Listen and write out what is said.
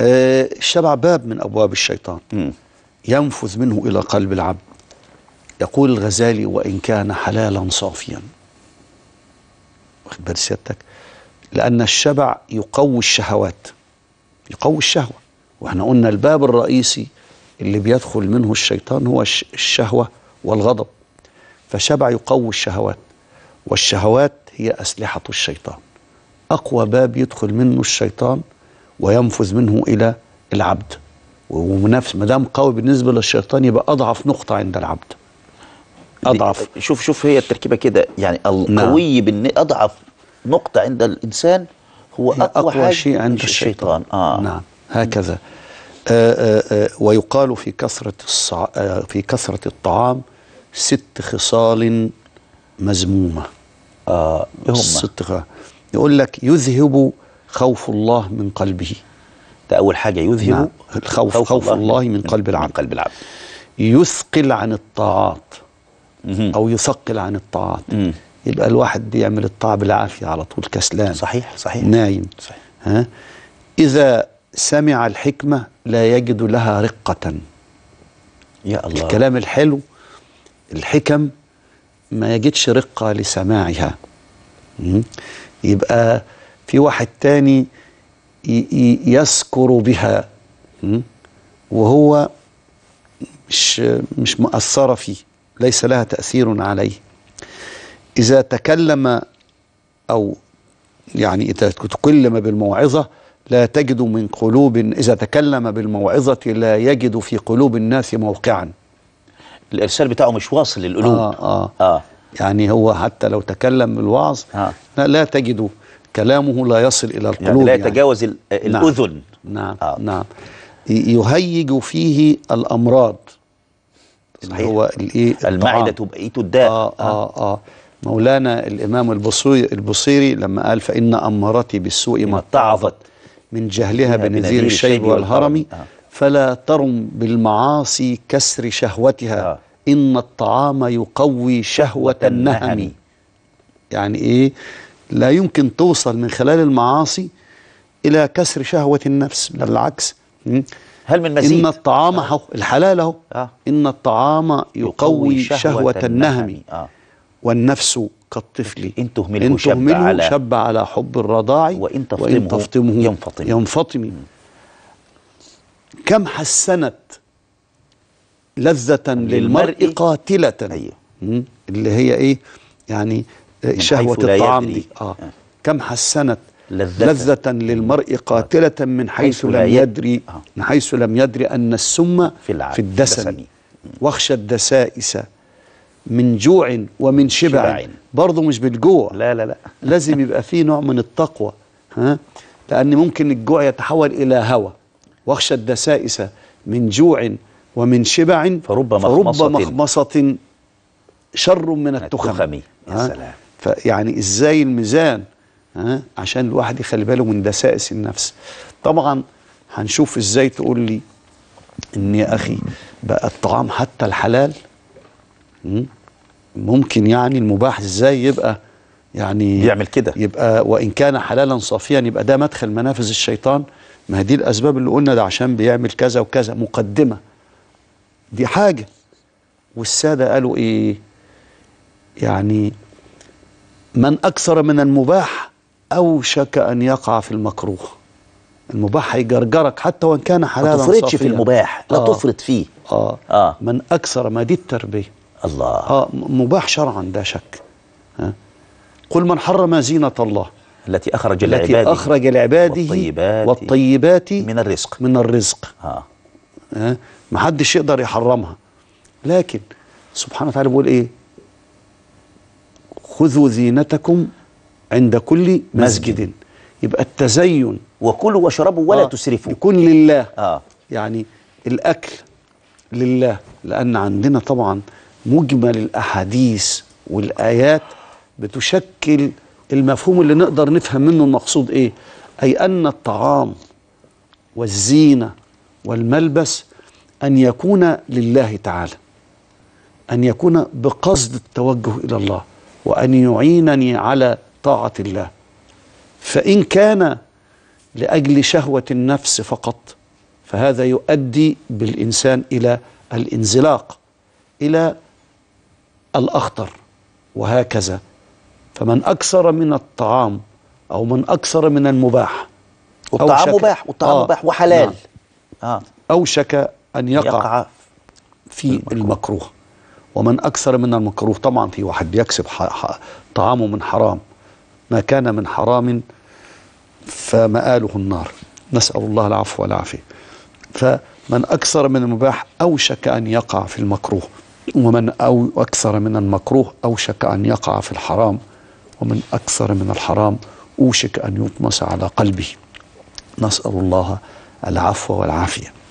الشبع آه، باب من أبواب الشيطان م. ينفذ منه إلى قلب العبد يقول الغزالي وإن كان حلالا صافيا واخد بال سيادتك لأن الشبع يقوي الشهوات يقوي الشهوة وإحنا قلنا الباب الرئيسي اللي بيدخل منه الشيطان هو الشهوة والغضب فشبع يقوي الشهوات والشهوات هي أسلحة الشيطان أقوى باب يدخل منه الشيطان وينفذ منه إلى العبد ونفس ما دام قوي بالنسبة للشيطان يبقى أضعف نقطة عند العبد أضعف شوف شوف هي التركيبة كده يعني القوي نعم. بالن... أضعف نقطة عند الإنسان هو أقوى, أقوى شيء عند الشيطان, الشيطان. آه. نعم هكذا آآ آه، آآ آه، آه، ويقال في كثرة الصع... في كثرة الطعام ست خصال مذمومة آه هم. ست خ... يقول لك يذهب خوف الله من قلبه ده أول حاجة يذهب نعم. الخوف خوف, خوف الله, الله من قلب العبد من قلب العبد يثقل عن الطاعات أو يثقل عن الطاعات يبقى الواحد بيعمل الطاعة بالعافية على طول كسلان صحيح صحيح نايم صحيح. ها إذا سمع الحكمة لا يجد لها رقة يا الله الكلام الحلو الحكم ما يجدش رقة لسماعها يبقى في واحد تاني يسكر بها وهو مش مش مؤثرة فيه ليس لها تأثير عليه إذا تكلم أو يعني إذا تكلم بالموعظة لا تجد من قلوب إذا تكلم بالموعظة لا يجد في قلوب الناس موقعا الإرسال بتاعه مش واصل للقلوب آه آه, آه يعني هو حتى لو تكلم بالوعظ آه لا, لا تجد كلامه لا يصل إلى نعم، القلوب يعني لا يتجاوز يعني. الأذن نعم آه. نعم يهيج فيه الأمراض صحيح هو الايه المعده بقيت الداء آه،, آه, اه اه مولانا الامام البصيري لما قال فان أمرتي بالسوء ما اتعظت من جهلها بنذير الشيب والهرم آه. فلا ترم بالمعاصي كسر شهوتها آه. ان الطعام يقوي شهوه النهم يعني ايه لا يمكن توصل من خلال المعاصي إلى كسر شهوة النفس بل العكس هل من مزيد؟ إن الطعام آه. الحلال أهو آه. إن الطعام يقوي, يقوي شهوة, شهوة النهم آه. والنفس كالطفل إن تهمله, إن تهمله شب, على شب على حب الرضاع وإن تفطمه, وإن تفطمه ينفطم, ينفطم. كم حسنت لذة للمرء قاتلة أيوه. اللي هي إيه يعني شهوة الطعام دي آه. آه. كم حسنت لذة, لذة للمرء آه. قاتلة من حيث, حيث لم يدري آه. من حيث لم يدري أن السم في, في الدسم واخشى الدسائس من جوع ومن شبع, برضه مش بالجوع لا لا لا لازم يبقى في نوع من التقوى ها لأن ممكن الجوع يتحول إلى هوى واخشى الدسائس من جوع ومن شبع فرب مخمصة, فرب مخمصة شر من التخم, التخم. يا سلام فيعني ازاي الميزان ها عشان الواحد يخلي باله من دسائس النفس طبعا هنشوف ازاي تقول لي ان يا اخي بقى الطعام حتى الحلال ممكن يعني المباح ازاي يبقى يعني يعمل كده يبقى وان كان حلالا صافيا يبقى ده مدخل منافذ الشيطان ما هي دي الاسباب اللي قلنا ده عشان بيعمل كذا وكذا مقدمه دي حاجه والساده قالوا ايه يعني من أكثر من المباح أوشك أن يقع في المكروه المباح هيجرجرك حتى وان كان حلالا ما تفرطش في المباح لا آه. تفرط فيه آه. اه من اكثر ما دي التربيه الله اه مباح شرعا لا شك ها آه. قل من حرم زينه الله التي اخرج التي لعباده اخرج لعباده والطيبات, والطيبات من الرزق من الرزق اه, آه. ما حدش يقدر يحرمها لكن سبحانه وتعالى بيقول ايه خذوا زينتكم عند كل مسجد, مسجد. يبقى التزين وكلوا واشربوا ولا آه تسرفوا يكون لله آه يعني الأكل لله لأن عندنا طبعا مجمل الأحاديث والآيات بتشكل المفهوم اللي نقدر نفهم منه المقصود إيه أي أن الطعام والزينة والملبس أن يكون لله تعالى أن يكون بقصد التوجه إلى الله وأن يعينني على طاعة الله فإن كان لأجل شهوة النفس فقط فهذا يؤدي بالإنسان إلى الانزلاق إلى الأخطر وهكذا فمن أكثر من الطعام أو من أكثر من المباح والطعام مباح والطعام آه مباح وحلال نعم. آه. أوشك أن يقع, يقع في المكروه, المكروه. ومن أكثر من المكروه طبعا في واحد بيكسب طعامه من حرام ما كان من حرام فمآله النار نسأل الله العفو والعافية فمن أكثر من المباح أوشك أن يقع في المكروه ومن أو أكثر من المكروه أوشك أن يقع في الحرام ومن أكثر من الحرام أوشك أن يطمس على قلبه نسأل الله العفو والعافية